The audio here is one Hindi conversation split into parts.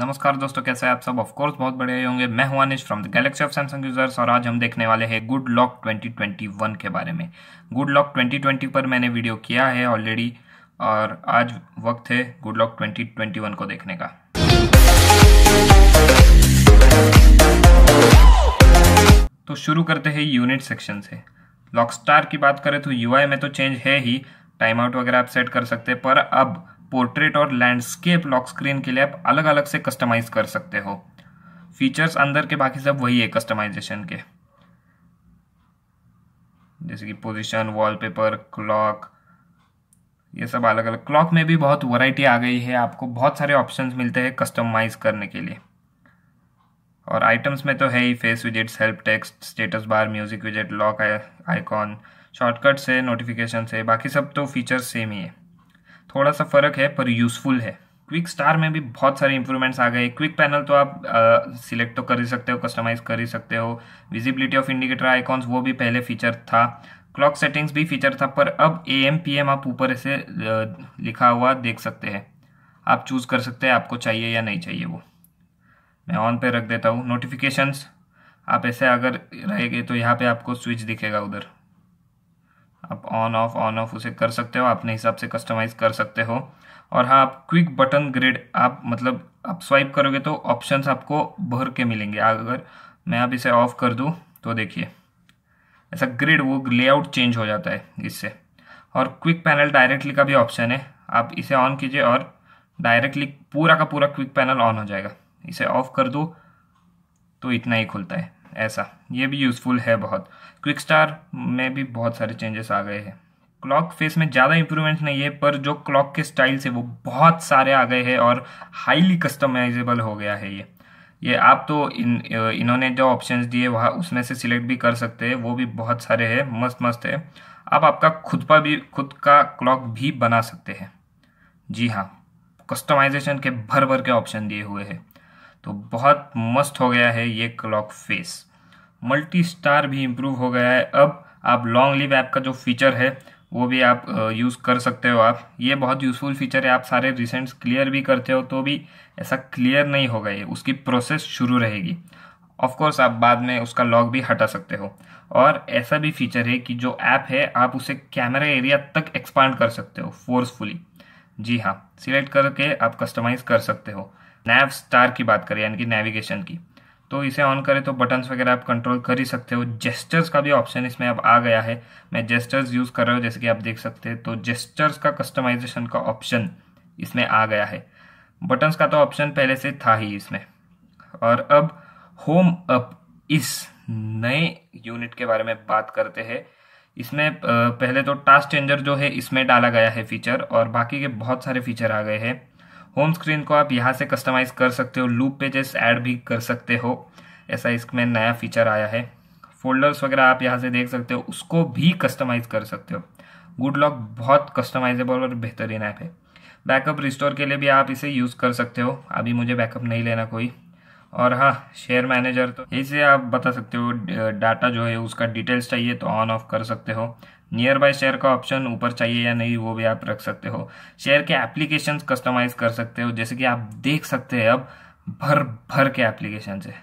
नमस्कार दोस्तों कैसे हैं आप सब ऑफ कोर्स बहुत बढ़िया होंगे मैं हूं Anish from the galaxy of Samsung users और आज हम देखने वाले हैं गुड लॉक 2021 के बारे में गुड लॉक 2020 पर मैंने वीडियो किया है ऑलरेडी और आज वक्त है गुड लॉक 2021 को देखने का तो शुरू करते हैं यूनिट सेक्शन से लॉक स्टार की बात करें तो यूआई में तो चेंज है ही टाइम आउट वगैरह आप सेट कर सकते हैं पर अब पोर्ट्रेट और लैंडस्केप लॉक स्क्रीन के लिए आप अलग अलग से कस्टमाइज कर सकते हो फीचर्स अंदर के बाकी सब वही है कस्टमाइजेशन के जैसे कि पोजीशन वॉलपेपर क्लॉक ये सब अलग अलग क्लॉक में भी बहुत वैरायटी आ गई है आपको बहुत सारे ऑप्शंस मिलते हैं कस्टमाइज करने के लिए और आइटम्स में तो है ही face widgets help text status bar music विजेट लॉक आइकॉन शॉर्टकट्स है नोटिफिकेशन है बाकी सब तो फीचर्स सेम ही है थोड़ा सा फ़र्क है पर यूज़फुल है क्विक स्टार में भी बहुत सारे इंप्रूवमेंट्स आ गए क्विक पैनल तो आप सिलेक्ट तो कर ही सकते हो कस्टमाइज कर ही सकते हो विजिबिलिटी ऑफ इंडिकेटर आइकॉन्स वो भी पहले फीचर था क्लॉक सेटिंग्स भी फीचर था पर अब ए एम पी एम आप ऊपर ऐसे लिखा हुआ देख सकते हैं आप चूज़ कर सकते हैं आपको चाहिए या नहीं चाहिए वो मैं ऑन पे रख देता हूँ नोटिफिकेशंस आप ऐसे अगर रहेंगे तो यहाँ पे आपको स्विच दिखेगा उधर आप ऑन ऑफ ऑन ऑफ उसे कर सकते हो अपने हिसाब से कस्टमाइज कर सकते हो और हाँ आप क्विक बटन ग्रिड आप मतलब आप स्वाइप करोगे तो ऑप्शंस आपको भर के मिलेंगे अगर मैं आप इसे ऑफ कर दूँ तो देखिए ऐसा ग्रिड वो लेआउट चेंज हो जाता है इससे और क्विक पैनल डायरेक्टली का भी ऑप्शन है आप इसे ऑन कीजिए और डायरेक्टली पूरा का पूरा क्विक पैनल ऑन हो जाएगा इसे ऑफ कर दो तो इतना ही खुलता है ऐसा ये भी यूज़फुल है बहुत क्विक स्टार में भी बहुत सारे चेंजेस आ गए हैं क्लॉक फेस में ज़्यादा इंप्रूवमेंट नहीं है पर जो क्लॉक के स्टाइल से वो बहुत सारे आ गए हैं और हाईली कस्टमाइजेबल हो गया है ये ये आप तो इन इन्होंने जो ऑप्शंस दिए वहाँ उसमें से सिलेक्ट भी कर सकते हैं वो भी बहुत सारे हैं मस्त मस्त है आप आपका खुद पर भी खुद का क्लॉक भी बना सकते हैं जी हाँ कस्टमाइजेशन के भर भर के ऑप्शन दिए हुए हैं तो बहुत मस्त हो गया है ये क्लॉक फेस मल्टी स्टार भी इम्प्रूव हो गया है अब आप लॉन्ग लिव ऐप का जो फीचर है वो भी आप यूज़ कर सकते हो आप ये बहुत यूज़फुल फीचर है आप सारे रिसेंट्स क्लियर भी करते हो तो भी ऐसा क्लियर नहीं होगा ये उसकी प्रोसेस शुरू रहेगी ऑफकोर्स आप बाद में उसका लॉग भी हटा सकते हो और ऐसा भी फीचर है कि जो ऐप है आप उसे कैमरा एरिया तक एक्सपांड कर सकते हो फोर्सफुली जी हाँ सिलेक्ट करके आप कस्टमाइज कर सकते हो नैव स्टार की बात करें यानी कि नेविगेशन की तो इसे ऑन करें तो बटन्स वगैरह आप कंट्रोल कर ही सकते हो जेस्टर्स का भी ऑप्शन इसमें अब आ गया है मैं जेस्टर्स यूज़ कर रहा हूँ जैसे कि आप देख सकते हैं तो जेस्टर्स का कस्टमाइजेशन का ऑप्शन इसमें आ गया है बटन्स का तो ऑप्शन पहले से था ही इसमें और अब होम अप इस नए यूनिट के बारे में बात करते हैं इसमें पहले तो टास्क चेंजर जो है इसमें डाला गया है फीचर और बाकी के बहुत सारे फीचर आ गए हैं होम स्क्रीन को आप यहाँ से कस्टमाइज़ कर सकते हो लूप पेजेस ऐड भी कर सकते हो ऐसा इसमें नया फीचर आया है फोल्डर्स वगैरह आप यहाँ से देख सकते हो उसको भी कस्टमाइज़ कर सकते हो गुड लॉक बहुत कस्टमाइजेबल और बेहतरीन ऐप है बैकअप रिस्टोर के लिए भी आप इसे यूज़ कर सकते हो अभी मुझे बैकअप नहीं लेना कोई और हाँ शेयर मैनेजर तो इसे आप बता सकते हो डाटा जो है उसका डिटेल्स चाहिए तो ऑन ऑफ कर सकते हो नियर बाय शेयर का ऑप्शन ऊपर चाहिए या नहीं वो भी आप रख सकते हो शेयर के एप्लीकेशन कस्टमाइज कर सकते हो जैसे कि आप देख सकते हैं अब भर भर के एप्लीकेशन से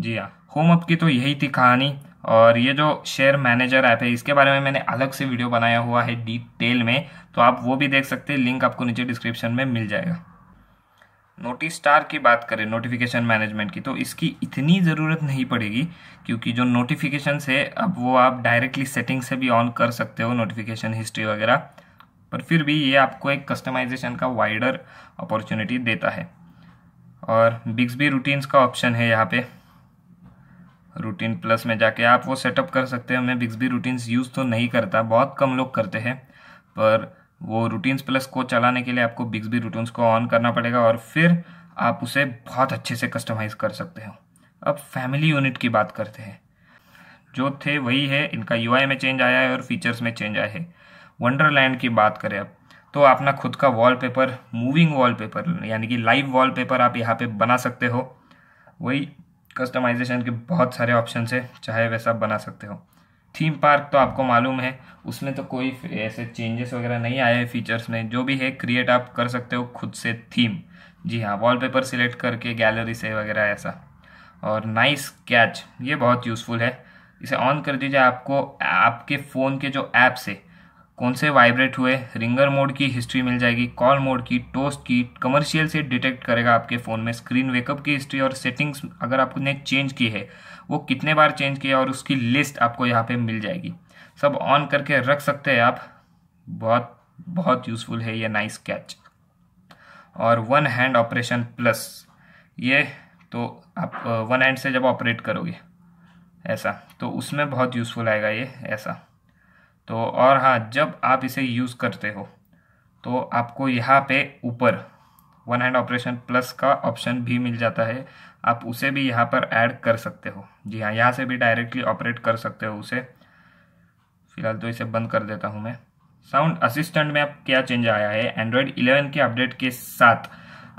जी हाँ होम अप की तो यही थी कहानी और ये जो शेयर मैनेजर ऐप है इसके बारे में मैंने अलग से वीडियो बनाया हुआ है डिटेल में तो आप वो भी देख सकते हैं लिंक आपको नीचे डिस्क्रिप्शन में मिल जाएगा नोटिस स्टार की बात करें नोटिफिकेशन मैनेजमेंट की तो इसकी इतनी ज़रूरत नहीं पड़ेगी क्योंकि जो नोटिफिकेशन है अब वो आप डायरेक्टली सेटिंग से भी ऑन कर सकते हो नोटिफिकेशन हिस्ट्री वगैरह पर फिर भी ये आपको एक कस्टमाइजेशन का वाइडर अपॉर्चुनिटी देता है और बिग्सबी रूटीन्स का ऑप्शन है यहाँ पे रूटीन प्लस में जाके आप वो सेटअप कर सकते हो मैं बिग्सबी रूटीन्स यूज़ तो नहीं करता बहुत कम लोग करते हैं पर वो रूटीन्स प्लस को चलाने के लिए आपको बिग्स बी रूटीन्स को ऑन करना पड़ेगा और फिर आप उसे बहुत अच्छे से कस्टमाइज़ कर सकते हो अब फैमिली यूनिट की बात करते हैं जो थे वही है इनका यू में चेंज आया है और फीचर्स में चेंज आया है वंडरलैंड की बात करें अब तो अपना खुद का वॉलपेपर मूविंग वॉलपेपर यानी कि लाइव वॉलपेपर आप यहाँ पे बना सकते हो वही कस्टमाइजेशन के बहुत सारे ऑप्शन है चाहे वैसा बना सकते हो थीम पार्क तो आपको मालूम है उसमें तो कोई ऐसे चेंजेस वगैरह नहीं आए हैं फीचर्स में जो भी है क्रिएट आप कर सकते हो खुद से थीम जी हाँ वॉलपेपर सिलेक्ट करके गैलरी से वगैरह ऐसा और नाइस कैच ये बहुत यूज़फुल है इसे ऑन कर दीजिए आपको आपके फ़ोन के जो ऐप्स है कौन से वाइब्रेट हुए रिंगर मोड की हिस्ट्री मिल जाएगी कॉल मोड की टोस्ट की कमर्शियल से डिटेक्ट करेगा आपके फ़ोन में स्क्रीन वेकअप की हिस्ट्री और सेटिंग्स अगर आपने चेंज की है वो कितने बार चेंज किया और उसकी लिस्ट आपको यहाँ पे मिल जाएगी सब ऑन करके रख सकते हैं आप बहुत बहुत यूज़फुल है ये नाइस कैच और वन हैंड ऑपरेशन प्लस ये तो आप वन uh, हैंड से जब ऑपरेट करोगे ऐसा तो उसमें बहुत यूज़फुल आएगा ये ऐसा तो और हाँ जब आप इसे यूज़ करते हो तो आपको यहाँ पे ऊपर वन हैंड ऑपरेशन प्लस का ऑप्शन भी मिल जाता है आप उसे भी यहाँ पर ऐड कर सकते हो जी हाँ यहाँ से भी डायरेक्टली ऑपरेट कर सकते हो उसे फिलहाल तो इसे बंद कर देता हूँ मैं साउंड असिस्टेंट में अब क्या चेंज आया है एंड्रॉयड 11 के अपडेट के साथ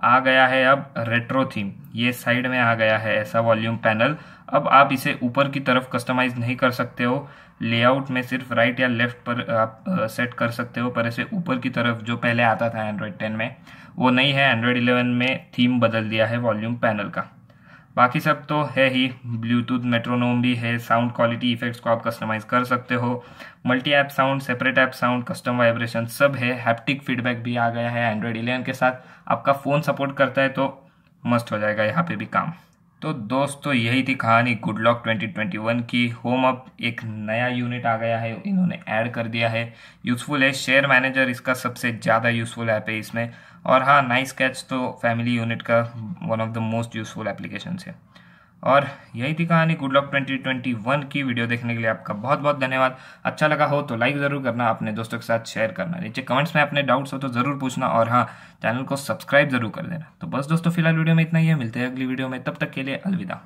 आ गया है अब रेट्रो थीम ये साइड में आ गया है ऐसा वॉल्यूम पैनल अब आप इसे ऊपर की तरफ कस्टमाइज नहीं कर सकते हो लेआउट में सिर्फ राइट या लेफ्ट पर आप सेट कर सकते हो पर ऐसे ऊपर की तरफ जो पहले आता था एंड्रॉयड 10 में वो नहीं है एंड्रॉयड 11 में थीम बदल दिया है वॉल्यूम पैनल का बाकी सब तो है ही ब्लूटूथ मेट्रोनोम भी है साउंड क्वालिटी इफेक्ट्स को आप कस्टमाइज कर सकते हो multi app sound separate app sound custom vibration सब है हैप्टिक फीडबैक भी आ गया है एंड्रॉयड इलेवन के साथ आपका फ़ोन सपोर्ट करता है तो मस्त हो जाएगा यहाँ पे भी काम तो दोस्तों यही थी कहानी गुड लॉक 2021 की होम अप एक नया यूनिट आ गया है इन्होंने ऐड कर दिया है यूज़फुल है शेयर मैनेजर इसका सबसे ज़्यादा यूज़फुल ऐप है इसमें और हाँ नाइस कैच तो फैमिली यूनिट का one of the most useful application है और यही थी कहानी गुड लॉक 2021 की वीडियो देखने के लिए आपका बहुत बहुत धन्यवाद अच्छा लगा हो तो लाइक ज़रूर करना अपने दोस्तों के साथ शेयर करना नीचे कमेंट्स में अपने डाउट्स हो तो ज़रूर पूछना और हाँ चैनल को सब्सक्राइब ज़रूर कर देना तो बस दोस्तों फिलहाल वीडियो में इतना ही है मिलते हैं अगली वीडियो में तब तक के लिए अलविदा